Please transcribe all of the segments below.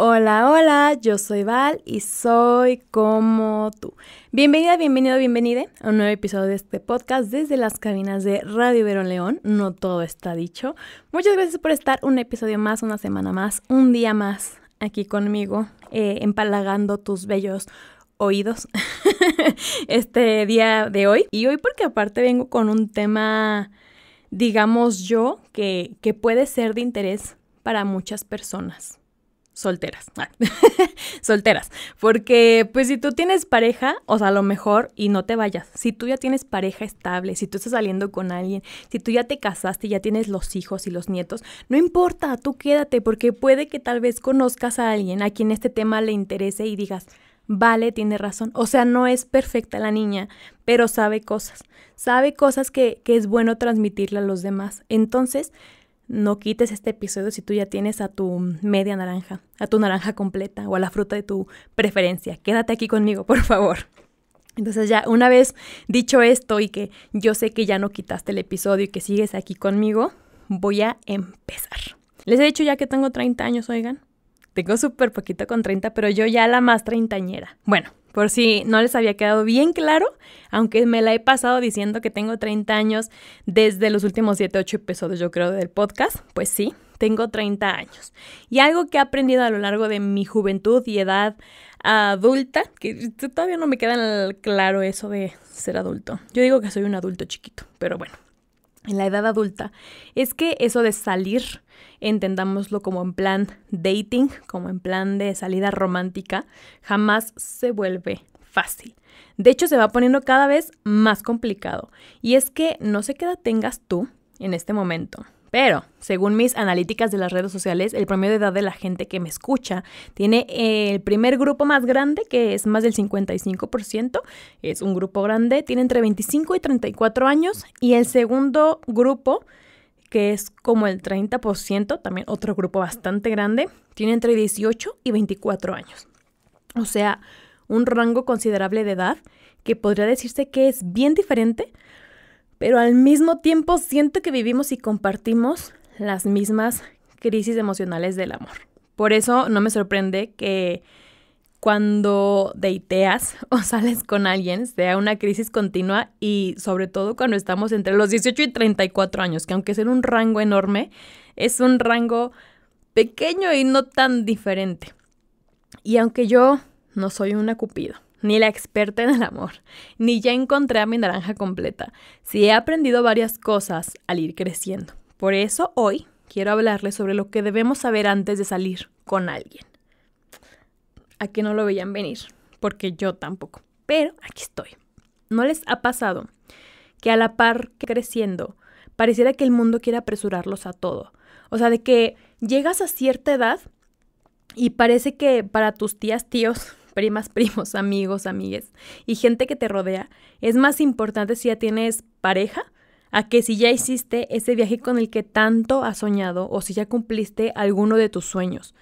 Hola, hola, yo soy Val y soy como tú. Bienvenida, bienvenido, bienvenida a un nuevo episodio de este podcast desde las cabinas de Radio Verón León. No todo está dicho. Muchas gracias por estar un episodio más, una semana más, un día más aquí conmigo, eh, empalagando tus bellos oídos este día de hoy. Y hoy porque aparte vengo con un tema, digamos yo, que, que puede ser de interés para muchas personas solteras. Ah, solteras. Porque pues si tú tienes pareja, o sea, a lo mejor y no te vayas. Si tú ya tienes pareja estable, si tú estás saliendo con alguien, si tú ya te casaste, ya tienes los hijos y los nietos, no importa, tú quédate porque puede que tal vez conozcas a alguien a quien este tema le interese y digas, vale, tiene razón. O sea, no es perfecta la niña, pero sabe cosas. Sabe cosas que, que es bueno transmitirle a los demás. Entonces, no quites este episodio si tú ya tienes a tu media naranja, a tu naranja completa o a la fruta de tu preferencia. Quédate aquí conmigo, por favor. Entonces ya una vez dicho esto y que yo sé que ya no quitaste el episodio y que sigues aquí conmigo, voy a empezar. Les he dicho ya que tengo 30 años, oigan. Tengo súper poquito con 30, pero yo ya la más treintañera. Bueno, por si no les había quedado bien claro, aunque me la he pasado diciendo que tengo 30 años desde los últimos 7, 8 episodios, yo creo, del podcast, pues sí, tengo 30 años. Y algo que he aprendido a lo largo de mi juventud y edad adulta, que todavía no me queda claro eso de ser adulto. Yo digo que soy un adulto chiquito, pero bueno, en la edad adulta es que eso de salir, entendámoslo como en plan dating, como en plan de salida romántica, jamás se vuelve fácil. De hecho, se va poniendo cada vez más complicado. Y es que no sé qué tengas tú en este momento. Pero, según mis analíticas de las redes sociales, el promedio de edad de la gente que me escucha tiene eh, el primer grupo más grande, que es más del 55%, es un grupo grande, tiene entre 25 y 34 años, y el segundo grupo, que es como el 30%, también otro grupo bastante grande, tiene entre 18 y 24 años. O sea, un rango considerable de edad que podría decirse que es bien diferente pero al mismo tiempo siento que vivimos y compartimos las mismas crisis emocionales del amor. Por eso no me sorprende que cuando deiteas o sales con alguien sea una crisis continua y sobre todo cuando estamos entre los 18 y 34 años, que aunque sea un rango enorme, es un rango pequeño y no tan diferente. Y aunque yo no soy una cupido, ni la experta en el amor, ni ya encontré a mi naranja completa. si he aprendido varias cosas al ir creciendo. Por eso hoy quiero hablarles sobre lo que debemos saber antes de salir con alguien. A que no lo veían venir, porque yo tampoco. Pero aquí estoy. ¿No les ha pasado que a la par que creciendo, pareciera que el mundo quiere apresurarlos a todo? O sea, de que llegas a cierta edad y parece que para tus tías, tíos, primas, primos, amigos, amigues y gente que te rodea, es más importante si ya tienes pareja a que si ya hiciste ese viaje con el que tanto has soñado o si ya cumpliste alguno de tus sueños.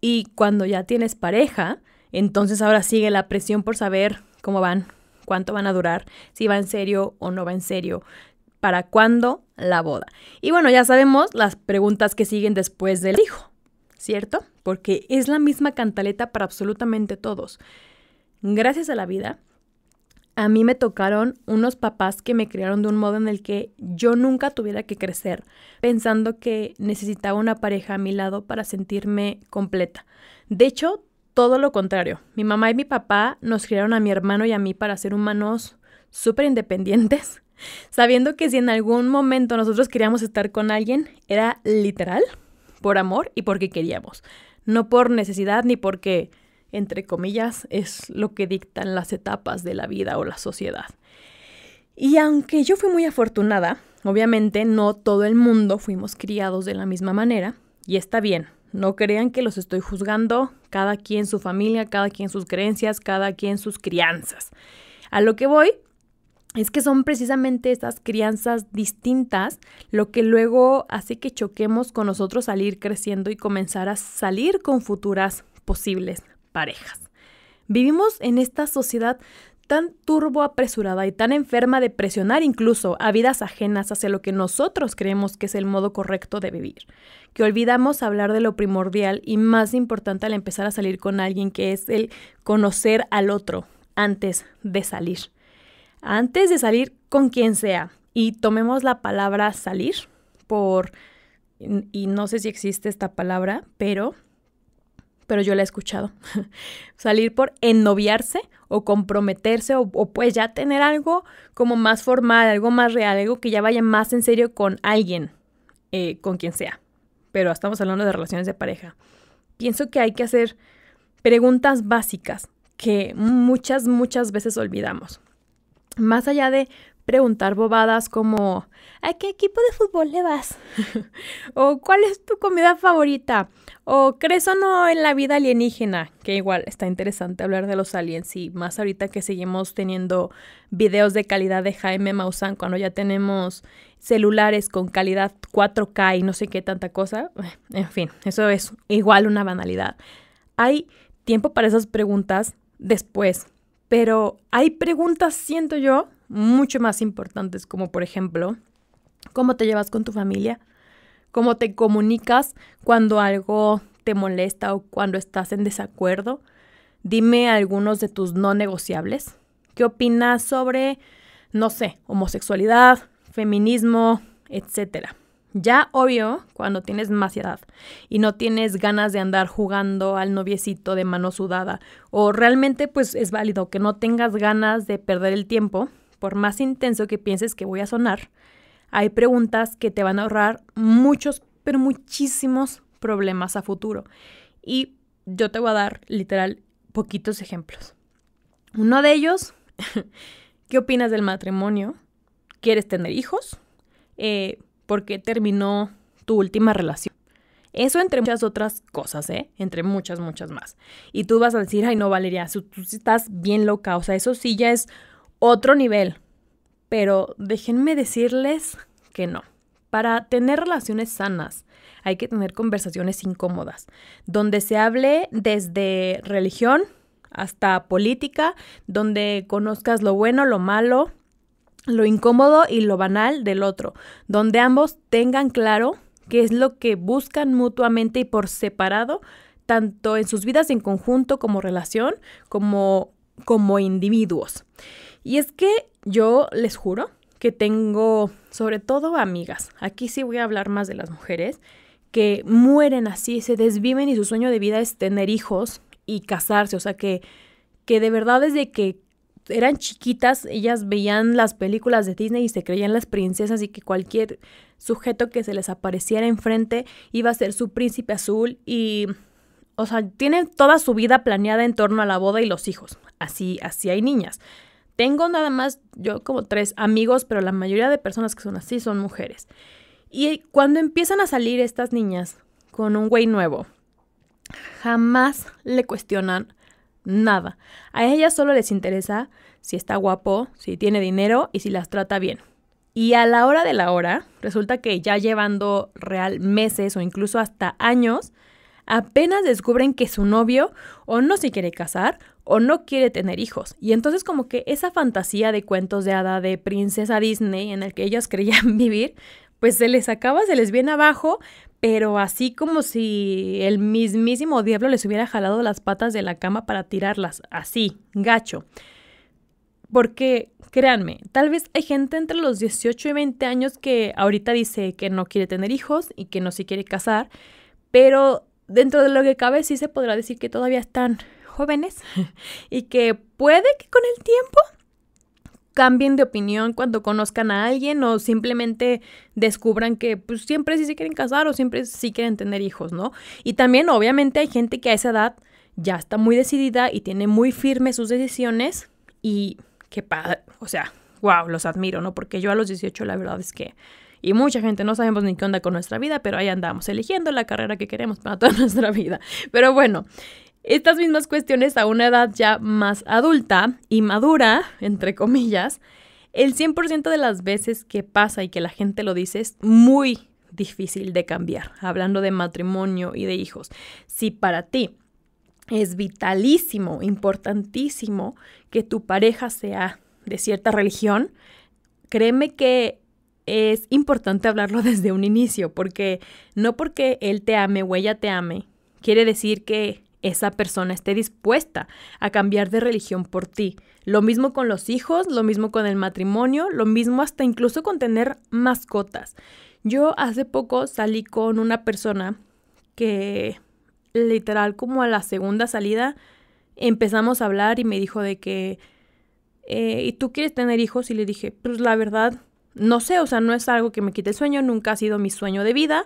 Y cuando ya tienes pareja, entonces ahora sigue la presión por saber cómo van, cuánto van a durar, si va en serio o no va en serio, para cuándo la boda. Y bueno, ya sabemos las preguntas que siguen después del hijo. ¿cierto? Porque es la misma cantaleta para absolutamente todos. Gracias a la vida, a mí me tocaron unos papás que me criaron de un modo en el que yo nunca tuviera que crecer, pensando que necesitaba una pareja a mi lado para sentirme completa. De hecho, todo lo contrario. Mi mamá y mi papá nos criaron a mi hermano y a mí para ser humanos súper independientes, sabiendo que si en algún momento nosotros queríamos estar con alguien, era literal por amor y porque queríamos, no por necesidad ni porque, entre comillas, es lo que dictan las etapas de la vida o la sociedad. Y aunque yo fui muy afortunada, obviamente no todo el mundo fuimos criados de la misma manera, y está bien, no crean que los estoy juzgando, cada quien su familia, cada quien sus creencias, cada quien sus crianzas. A lo que voy es que son precisamente estas crianzas distintas lo que luego hace que choquemos con nosotros salir creciendo y comenzar a salir con futuras posibles parejas. Vivimos en esta sociedad tan turbo apresurada y tan enferma de presionar incluso a vidas ajenas hacia lo que nosotros creemos que es el modo correcto de vivir, que olvidamos hablar de lo primordial y más importante al empezar a salir con alguien, que es el conocer al otro antes de salir antes de salir con quien sea, y tomemos la palabra salir por, y no sé si existe esta palabra, pero, pero yo la he escuchado, salir por ennoviarse o comprometerse o, pues ya tener algo como más formal, algo más real, algo que ya vaya más en serio con alguien, eh, con quien sea, pero estamos hablando de relaciones de pareja. Pienso que hay que hacer preguntas básicas que muchas, muchas veces olvidamos. Más allá de preguntar bobadas como ¿a qué equipo de fútbol le vas? o ¿cuál es tu comida favorita? o ¿crees o no en la vida alienígena? Que igual está interesante hablar de los aliens y más ahorita que seguimos teniendo videos de calidad de Jaime Maussan cuando ya tenemos celulares con calidad 4K y no sé qué tanta cosa. En fin, eso es igual una banalidad. Hay tiempo para esas preguntas después pero hay preguntas, siento yo, mucho más importantes, como por ejemplo, ¿cómo te llevas con tu familia? ¿Cómo te comunicas cuando algo te molesta o cuando estás en desacuerdo? Dime algunos de tus no negociables. ¿Qué opinas sobre, no sé, homosexualidad, feminismo, etcétera? Ya obvio, cuando tienes más edad y no tienes ganas de andar jugando al noviecito de mano sudada, o realmente pues es válido que no tengas ganas de perder el tiempo, por más intenso que pienses que voy a sonar, hay preguntas que te van a ahorrar muchos, pero muchísimos problemas a futuro. Y yo te voy a dar literal poquitos ejemplos. Uno de ellos, ¿qué opinas del matrimonio? ¿Quieres tener hijos? Eh, porque terminó tu última relación. Eso entre muchas otras cosas, ¿eh? Entre muchas, muchas más. Y tú vas a decir, ay no, Valeria, tú estás bien loca, o sea, eso sí ya es otro nivel. Pero déjenme decirles que no. Para tener relaciones sanas hay que tener conversaciones incómodas, donde se hable desde religión hasta política, donde conozcas lo bueno, lo malo, lo incómodo y lo banal del otro, donde ambos tengan claro qué es lo que buscan mutuamente y por separado, tanto en sus vidas en conjunto como relación, como, como individuos. Y es que yo les juro que tengo, sobre todo amigas, aquí sí voy a hablar más de las mujeres, que mueren así, se desviven y su sueño de vida es tener hijos y casarse, o sea que, que de verdad desde que eran chiquitas, ellas veían las películas de Disney y se creían las princesas y que cualquier sujeto que se les apareciera enfrente iba a ser su príncipe azul y o sea, tienen toda su vida planeada en torno a la boda y los hijos. Así así hay niñas. Tengo nada más yo como tres amigos, pero la mayoría de personas que son así son mujeres. Y cuando empiezan a salir estas niñas con un güey nuevo, jamás le cuestionan nada. A ellas solo les interesa si está guapo, si tiene dinero y si las trata bien. Y a la hora de la hora, resulta que ya llevando real meses o incluso hasta años, apenas descubren que su novio o no se quiere casar o no quiere tener hijos. Y entonces como que esa fantasía de cuentos de hada de princesa Disney en el que ellos creían vivir, pues se les acaba, se les viene abajo, pero así como si el mismísimo diablo les hubiera jalado las patas de la cama para tirarlas, así, gacho. Porque, créanme, tal vez hay gente entre los 18 y 20 años que ahorita dice que no quiere tener hijos y que no se quiere casar, pero dentro de lo que cabe sí se podrá decir que todavía están jóvenes y que puede que con el tiempo cambien de opinión cuando conozcan a alguien o simplemente descubran que pues, siempre sí se quieren casar o siempre sí quieren tener hijos, ¿no? Y también obviamente hay gente que a esa edad ya está muy decidida y tiene muy firmes sus decisiones y qué padre, o sea, wow, los admiro, ¿no? Porque yo a los 18 la verdad es que, y mucha gente no sabemos ni qué onda con nuestra vida, pero ahí andamos, eligiendo la carrera que queremos para toda nuestra vida. Pero bueno, estas mismas cuestiones a una edad ya más adulta y madura, entre comillas, el 100% de las veces que pasa y que la gente lo dice es muy difícil de cambiar, hablando de matrimonio y de hijos. Si para ti es vitalísimo, importantísimo que tu pareja sea de cierta religión, créeme que es importante hablarlo desde un inicio, porque no porque él te ame o ella te ame, quiere decir que esa persona esté dispuesta a cambiar de religión por ti. Lo mismo con los hijos, lo mismo con el matrimonio, lo mismo hasta incluso con tener mascotas. Yo hace poco salí con una persona que literal como a la segunda salida empezamos a hablar y me dijo de que, eh, ¿y tú quieres tener hijos? Y le dije, pues la verdad, no sé, o sea, no es algo que me quite el sueño, nunca ha sido mi sueño de vida.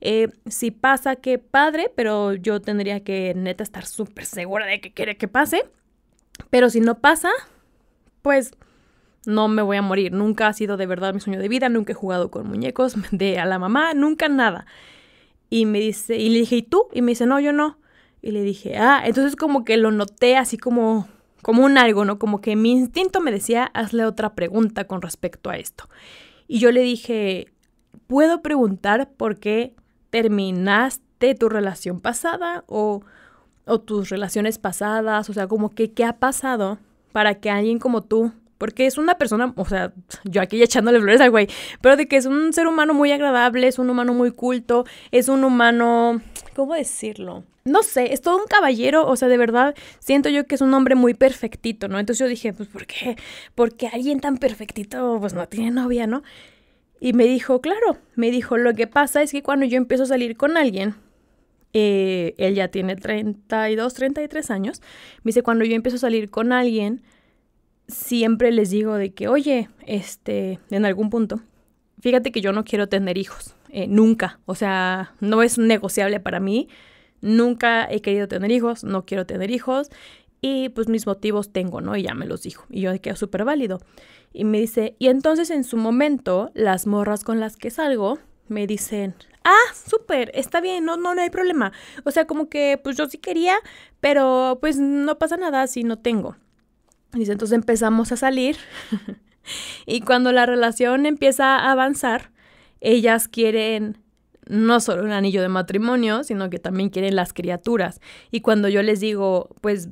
Eh, si pasa, que padre, pero yo tendría que neta estar súper segura de que quiere que pase. Pero si no pasa, pues no me voy a morir. Nunca ha sido de verdad mi sueño de vida, nunca he jugado con muñecos de a la mamá, nunca nada. Y me dice, y le dije, ¿y tú? Y me dice, no, yo no. Y le dije, ah, entonces como que lo noté así como, como un algo, ¿no? Como que mi instinto me decía, hazle otra pregunta con respecto a esto. Y yo le dije, ¿puedo preguntar por qué terminaste tu relación pasada o, o tus relaciones pasadas? O sea, como que qué ha pasado para que alguien como tú porque es una persona, o sea, yo aquí echándole flores al güey, pero de que es un ser humano muy agradable, es un humano muy culto, es un humano, ¿cómo decirlo? No sé, es todo un caballero, o sea, de verdad siento yo que es un hombre muy perfectito, ¿no? Entonces yo dije, pues ¿por qué? Porque alguien tan perfectito pues no tiene novia, ¿no? Y me dijo, claro, me dijo, lo que pasa es que cuando yo empiezo a salir con alguien, eh, él ya tiene 32, 33 años, me dice, cuando yo empiezo a salir con alguien, siempre les digo de que, oye, este, en algún punto, fíjate que yo no quiero tener hijos, eh, nunca, o sea, no es negociable para mí, nunca he querido tener hijos, no quiero tener hijos, y pues mis motivos tengo, ¿no? Y ya me los dijo, y yo de que súper válido. Y me dice, y entonces en su momento, las morras con las que salgo me dicen, ah, súper, está bien, no, no, no hay problema. O sea, como que pues yo sí quería, pero pues no pasa nada si no tengo. Dice, entonces empezamos a salir y cuando la relación empieza a avanzar, ellas quieren no solo un anillo de matrimonio, sino que también quieren las criaturas. Y cuando yo les digo, pues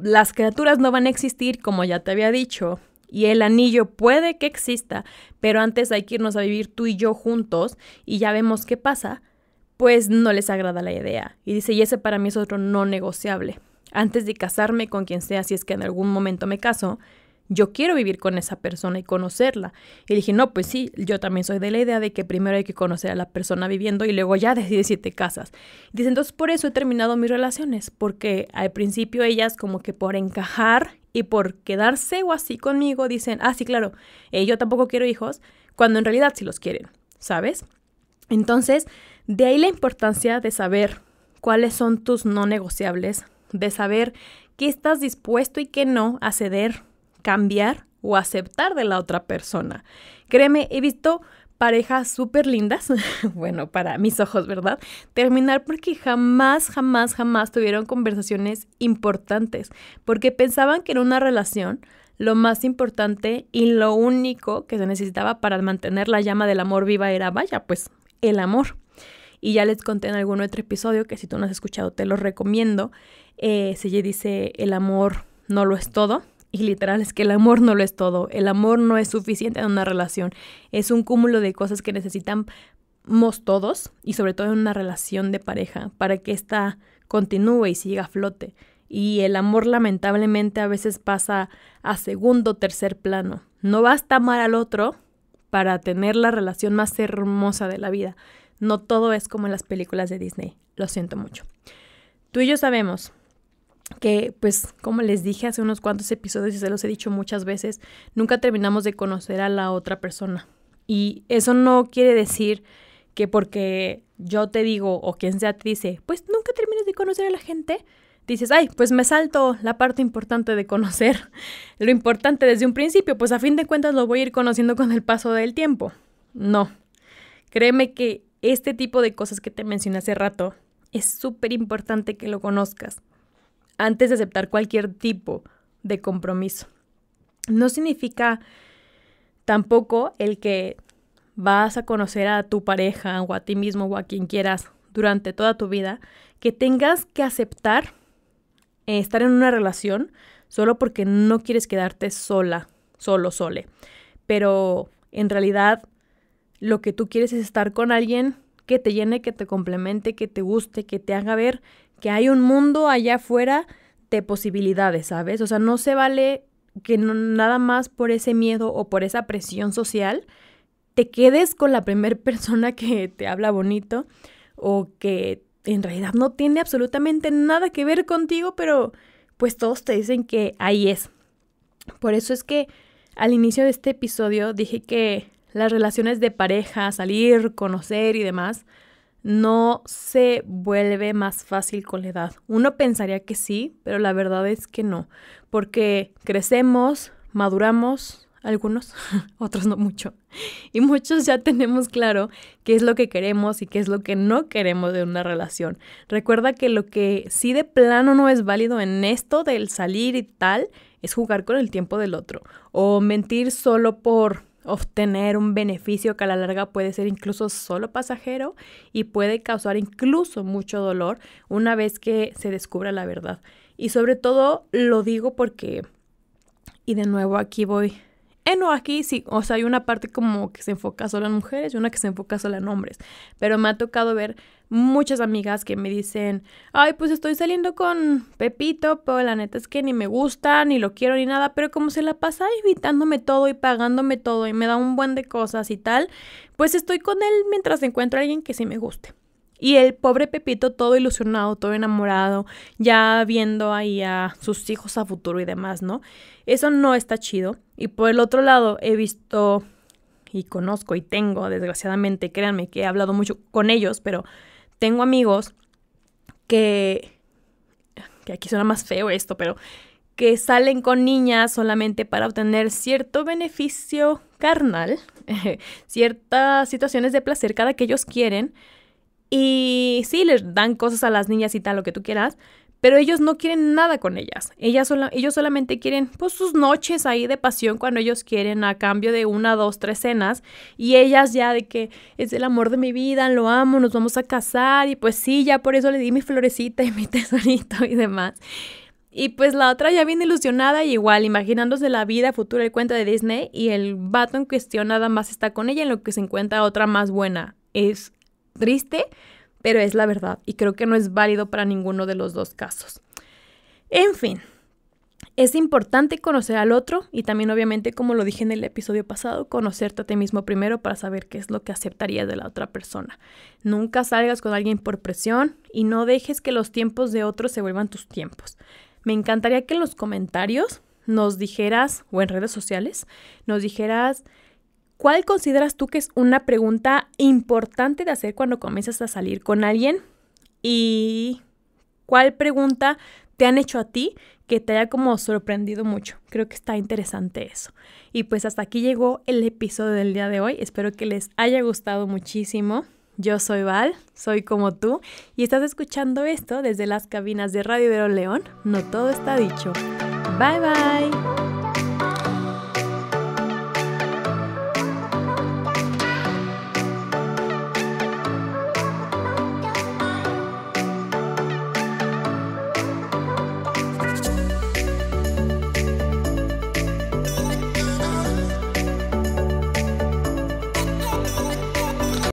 las criaturas no van a existir, como ya te había dicho, y el anillo puede que exista, pero antes hay que irnos a vivir tú y yo juntos y ya vemos qué pasa, pues no les agrada la idea. Y dice, y ese para mí es otro no negociable antes de casarme con quien sea, si es que en algún momento me caso, yo quiero vivir con esa persona y conocerla. Y dije, no, pues sí, yo también soy de la idea de que primero hay que conocer a la persona viviendo y luego ya decides si te casas. Dicen, dice, entonces por eso he terminado mis relaciones, porque al principio ellas como que por encajar y por quedarse o así conmigo dicen, ah, sí, claro, eh, yo tampoco quiero hijos, cuando en realidad sí los quieren, ¿sabes? Entonces, de ahí la importancia de saber cuáles son tus no negociables de saber qué estás dispuesto y qué no a ceder, cambiar o aceptar de la otra persona. Créeme, he visto parejas súper lindas, bueno, para mis ojos, ¿verdad? Terminar porque jamás, jamás, jamás tuvieron conversaciones importantes, porque pensaban que en una relación lo más importante y lo único que se necesitaba para mantener la llama del amor viva era, vaya, pues el amor. Y ya les conté en algún otro episodio que si tú no has escuchado te lo recomiendo, eh, dice, el amor no lo es todo. Y literal es que el amor no lo es todo. El amor no es suficiente en una relación. Es un cúmulo de cosas que necesitamos todos y sobre todo en una relación de pareja para que ésta continúe y siga a flote. Y el amor lamentablemente a veces pasa a segundo, o tercer plano. No basta amar al otro para tener la relación más hermosa de la vida. No todo es como en las películas de Disney. Lo siento mucho. Tú y yo sabemos que pues como les dije hace unos cuantos episodios y se los he dicho muchas veces, nunca terminamos de conocer a la otra persona. Y eso no quiere decir que porque yo te digo o quien sea te dice, pues nunca termines de conocer a la gente, dices, ay, pues me salto la parte importante de conocer lo importante desde un principio, pues a fin de cuentas lo voy a ir conociendo con el paso del tiempo. No, créeme que este tipo de cosas que te mencioné hace rato es súper importante que lo conozcas, antes de aceptar cualquier tipo de compromiso. No significa tampoco el que vas a conocer a tu pareja o a ti mismo o a quien quieras durante toda tu vida, que tengas que aceptar eh, estar en una relación solo porque no quieres quedarte sola, solo, sole. Pero en realidad lo que tú quieres es estar con alguien que te llene, que te complemente, que te guste, que te haga ver que hay un mundo allá afuera de posibilidades, ¿sabes? O sea, no se vale que nada más por ese miedo o por esa presión social te quedes con la primer persona que te habla bonito o que en realidad no tiene absolutamente nada que ver contigo, pero pues todos te dicen que ahí es. Por eso es que al inicio de este episodio dije que las relaciones de pareja, salir, conocer y demás, no se vuelve más fácil con la edad. Uno pensaría que sí, pero la verdad es que no, porque crecemos, maduramos, algunos, otros no mucho, y muchos ya tenemos claro qué es lo que queremos y qué es lo que no queremos de una relación. Recuerda que lo que sí de plano no es válido en esto del salir y tal es jugar con el tiempo del otro o mentir solo por obtener un beneficio que a la larga puede ser incluso solo pasajero y puede causar incluso mucho dolor una vez que se descubra la verdad. Y sobre todo lo digo porque, y de nuevo aquí voy en eh, aquí sí, o sea, hay una parte como que se enfoca solo en mujeres y una que se enfoca solo en hombres. Pero me ha tocado ver muchas amigas que me dicen, ay, pues estoy saliendo con Pepito, pero la neta es que ni me gusta, ni lo quiero, ni nada, pero como se la pasa evitándome todo y pagándome todo y me da un buen de cosas y tal, pues estoy con él mientras encuentro a alguien que sí me guste. Y el pobre Pepito todo ilusionado, todo enamorado, ya viendo ahí a sus hijos a futuro y demás, ¿no? Eso no está chido. Y por el otro lado, he visto y conozco y tengo, desgraciadamente, créanme que he hablado mucho con ellos, pero tengo amigos que, que aquí suena más feo esto, pero que salen con niñas solamente para obtener cierto beneficio carnal, ciertas situaciones de placer cada que ellos quieren y sí, les dan cosas a las niñas y tal, lo que tú quieras, pero ellos no quieren nada con ellas. ellas ellos solamente quieren pues, sus noches ahí de pasión cuando ellos quieren a cambio de una, dos, tres cenas. Y ellas ya de que es el amor de mi vida, lo amo, nos vamos a casar y pues sí, ya por eso le di mi florecita y mi tesorito y demás. Y pues la otra ya bien ilusionada y igual, imaginándose la vida futura del cuento de Disney y el vato en cuestión nada más está con ella en lo que se encuentra otra más buena. Es triste, pero es la verdad y creo que no es válido para ninguno de los dos casos. En fin, es importante conocer al otro y también obviamente, como lo dije en el episodio pasado, conocerte a ti mismo primero para saber qué es lo que aceptarías de la otra persona. Nunca salgas con alguien por presión y no dejes que los tiempos de otros se vuelvan tus tiempos. Me encantaría que en los comentarios nos dijeras, o en redes sociales, nos dijeras ¿Cuál consideras tú que es una pregunta importante de hacer cuando comienzas a salir con alguien? ¿Y cuál pregunta te han hecho a ti que te haya como sorprendido mucho? Creo que está interesante eso. Y pues hasta aquí llegó el episodio del día de hoy. Espero que les haya gustado muchísimo. Yo soy Val, soy como tú y estás escuchando esto desde las cabinas de Radio Vero León. No todo está dicho. Bye bye.